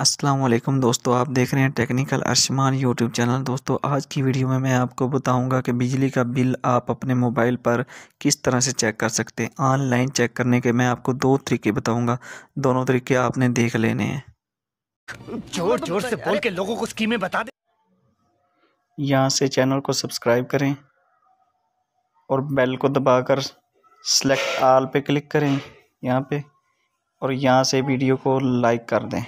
असलम दोस्तों आप देख रहे हैं टेक्निकल अरशमान यूट्यूब चैनल दोस्तों आज की वीडियो में मैं आपको बताऊंगा कि बिजली का बिल आप अपने मोबाइल पर किस तरह से चेक कर सकते हैं ऑनलाइन चेक करने के मैं आपको दो तरीके बताऊंगा दोनों तरीके आपने देख लेने हैं जोर जोर से बोल के लोगों को स्कीमें बता दें यहाँ से चैनल को सब्सक्राइब करें और बेल को दबाकर सेलेक्ट आल पर क्लिक करें यहाँ पर और यहाँ से वीडियो को लाइक कर दें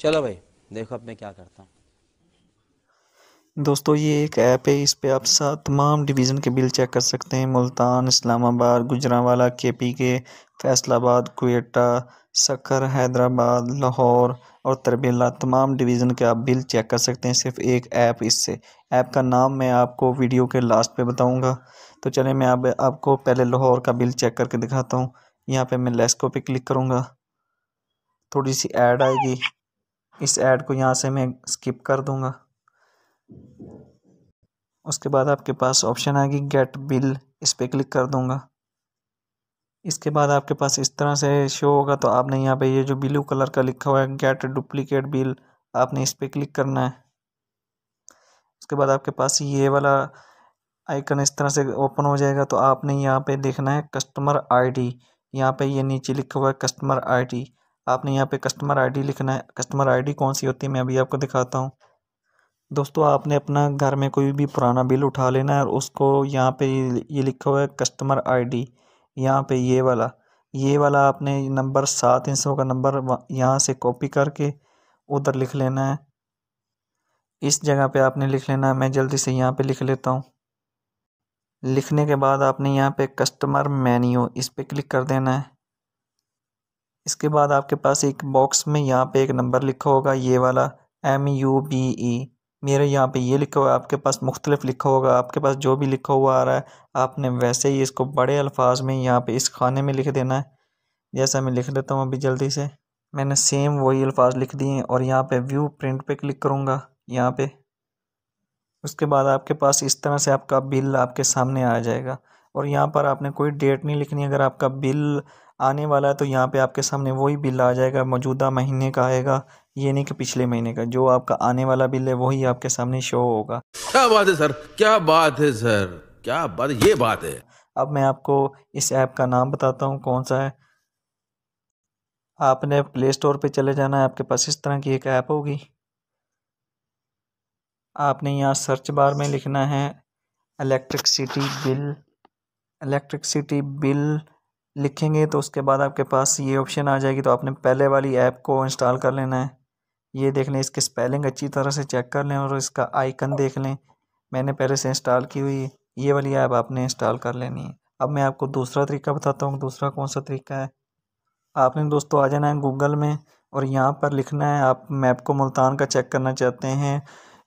चलो भाई देखो अब मैं क्या करता हूँ दोस्तों ये एक ऐप है इस पे आप सात तमाम डिवीज़न के बिल चेक कर सकते हैं मुल्तान इस्लामाबाद गुजरावाला के पी के फैसलाबाद कोटा सखर हैदराबाद लाहौर और तरबेला तमाम डिवीज़न के आप बिल चेक कर सकते हैं सिर्फ एक ऐप इससे ऐप का नाम मैं आपको वीडियो के लास्ट पे बताऊंगा तो चले मैं आप, आपको पहले लाहौर का बिल चेक करके दिखाता हूँ यहाँ पर मैं लेस्को पे क्लिक करूँगा थोड़ी सी ऐड आएगी इस ऐड को यहाँ से मैं स्किप कर दूँगा उसके बाद आपके पास ऑप्शन आएगी गेट बिल इस पर क्लिक कर दूँगा इसके बाद आपके पास इस तरह से शो होगा तो आपने यहाँ पे ये जो ब्लू कलर का लिखा हुआ है गेट डुप्लीकेट बिल आपने इस पर क्लिक करना है उसके बाद आपके पास ये वाला आइकन इस तरह से ओपन हो जाएगा तो आपने यहाँ पे देखना है कस्टमर आईडी यहाँ पर ये नीचे लिखा हुआ है कस्टमर आईडी आपने यहाँ पे कस्टमर आईडी लिखना है कस्टमर आईडी कौन सी होती है मैं अभी आपको दिखाता हूँ दोस्तों आपने अपना घर में कोई भी पुराना बिल उठा लेना है और उसको यहाँ पे ये लिखा हुआ है कस्टमर आईडी यहाँ पर ये वाला ये वाला आपने नंबर सात इंचों का नंबर यहाँ से कॉपी करके उधर लिख लेना है इस जगह पर आपने लिख लेना है मैं जल्दी से यहाँ पर लिख लेता हूँ लिखने के बाद आपने यहाँ पे कस्टमर मेन्यू इस पर क्लिक कर देना है इसके बाद आपके पास एक बॉक्स में यहाँ पे एक नंबर लिखा होगा ये वाला एम यू बी ई मेरे यहाँ पे ये लिखा हुआ है आपके पास मुख्तलिफ लिखा होगा आपके पास जो भी लिखा हुआ आ रहा है आपने वैसे ही इसको बड़े अल्फाज में यहाँ पे इस खाने में लिख देना है जैसा मैं लिख देता हूँ अभी जल्दी से मैंने सेम वही अल्फाज लिख दिए हैं और यहाँ पे व्यू प्रिंट पे क्लिक करूँगा यहाँ पे उसके बाद आपके पास इस तरह से आपका बिल आपके सामने आ जाएगा और यहाँ पर आपने कोई डेट नहीं लिखनी अगर आपका बिल आने वाला है तो यहाँ पे आपके सामने वही बिल आ जाएगा मौजूदा महीने का आएगा ये नहीं कि पिछले महीने का जो आपका आने वाला बिल है वही आपके सामने शो होगा क्या बात है सर क्या बात है सर क्या बात ये बात है अब मैं आपको इस ऐप का नाम बताता हूँ कौन सा है आपने प्ले स्टोर पर चले जाना है आपके पास इस तरह की एक ऐप होगी आपने यहाँ सर्च बार में लिखना है सिटी बिल इलेक्ट्रिसिटी बिल लिखेंगे तो उसके बाद आपके पास ये ऑप्शन आ जाएगी तो आपने पहले वाली ऐप को इंस्टॉल कर लेना है ये देख लें इसकी स्पेलिंग अच्छी तरह से चेक कर लें और इसका आइकन देख लें मैंने पहले से इंस्टॉल की हुई ये वाली ऐप आपने इंस्टॉल कर लेनी है अब मैं आपको दूसरा तरीका बताता हूँ दूसरा कौन सा तरीका है आपने दोस्तों आ जाना है गूगल में और यहाँ पर लिखना है आप मैप को मुल्तान का चेक करना चाहते हैं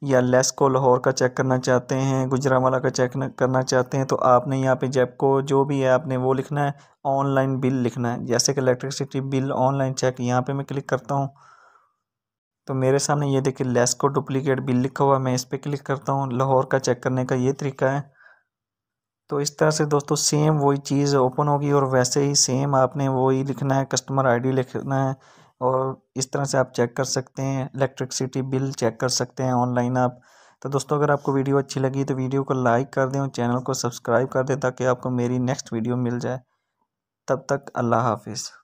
या लेस्को लाहौर का चेक करना चाहते हैं गुजरावाला का चेक करना चाहते हैं तो आपने यहाँ पे जेपको जो भी है आपने वो लिखना है ऑनलाइन बिल लिखना है जैसे कि इलेक्ट्रिसिटी बिल ऑनलाइन चेक यहाँ पे मैं क्लिक करता हूँ तो मेरे सामने ये देखिए लेस्को डुप्लीकेट बिल लिखा हुआ है मैं इस पर क्लिक करता हूँ लाहौर का चेक करने का ये तरीका है तो इस तरह से दोस्तों सेम वही चीज़ ओपन होगी और वैसे ही सेम आपने वही लिखना है कस्टमर आईडी लिखना है और इस तरह से आप चेक कर सकते हैं इलेक्ट्रिसिटी बिल चेक कर सकते हैं ऑनलाइन आप तो दोस्तों अगर आपको वीडियो अच्छी लगी तो वीडियो को लाइक कर दें और चैनल को सब्सक्राइब कर दें ताकि आपको मेरी नेक्स्ट वीडियो मिल जाए तब तक अल्लाह हाफिज़